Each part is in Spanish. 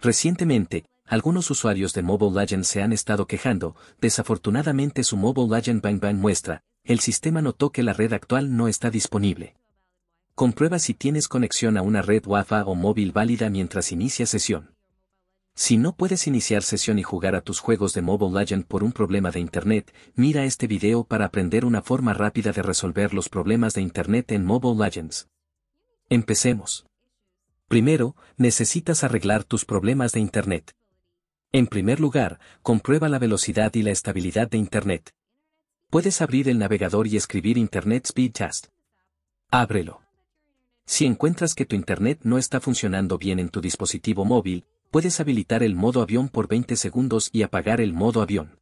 Recientemente, algunos usuarios de Mobile Legends se han estado quejando, desafortunadamente su Mobile Legend Bang Bang muestra, el sistema notó que la red actual no está disponible. Comprueba si tienes conexión a una red Wi-Fi o móvil válida mientras inicia sesión. Si no puedes iniciar sesión y jugar a tus juegos de Mobile Legends por un problema de Internet, mira este video para aprender una forma rápida de resolver los problemas de Internet en Mobile Legends. Empecemos. Primero, necesitas arreglar tus problemas de Internet. En primer lugar, comprueba la velocidad y la estabilidad de Internet. Puedes abrir el navegador y escribir Internet Speed Test. Ábrelo. Si encuentras que tu Internet no está funcionando bien en tu dispositivo móvil, puedes habilitar el modo avión por 20 segundos y apagar el modo avión.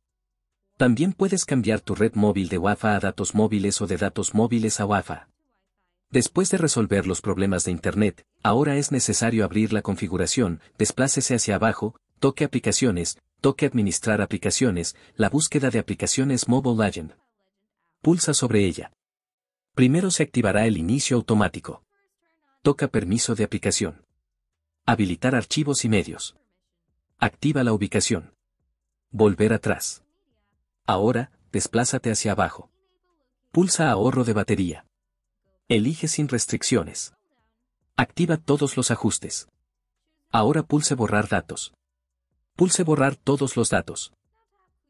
También puedes cambiar tu red móvil de WAFA a datos móviles o de datos móviles a WAFA. Después de resolver los problemas de Internet, ahora es necesario abrir la configuración, desplácese hacia abajo, toque Aplicaciones, toque Administrar aplicaciones, la búsqueda de aplicaciones Mobile Legend. Pulsa sobre ella. Primero se activará el inicio automático. Toca Permiso de aplicación. Habilitar archivos y medios. Activa la ubicación. Volver atrás. Ahora, desplázate hacia abajo. Pulsa ahorro de batería. Elige sin restricciones. Activa todos los ajustes. Ahora pulse borrar datos. Pulse borrar todos los datos.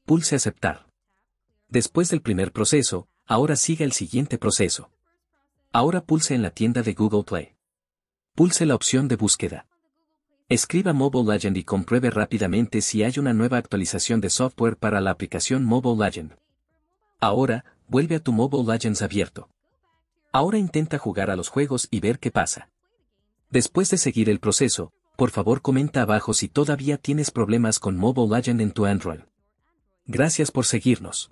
Pulse aceptar. Después del primer proceso, ahora siga el siguiente proceso. Ahora pulse en la tienda de Google Play. Pulse la opción de búsqueda. Escriba Mobile Legend y compruebe rápidamente si hay una nueva actualización de software para la aplicación Mobile Legend. Ahora, vuelve a tu Mobile Legends abierto. Ahora intenta jugar a los juegos y ver qué pasa. Después de seguir el proceso, por favor comenta abajo si todavía tienes problemas con Mobile Legend en tu Android. Gracias por seguirnos.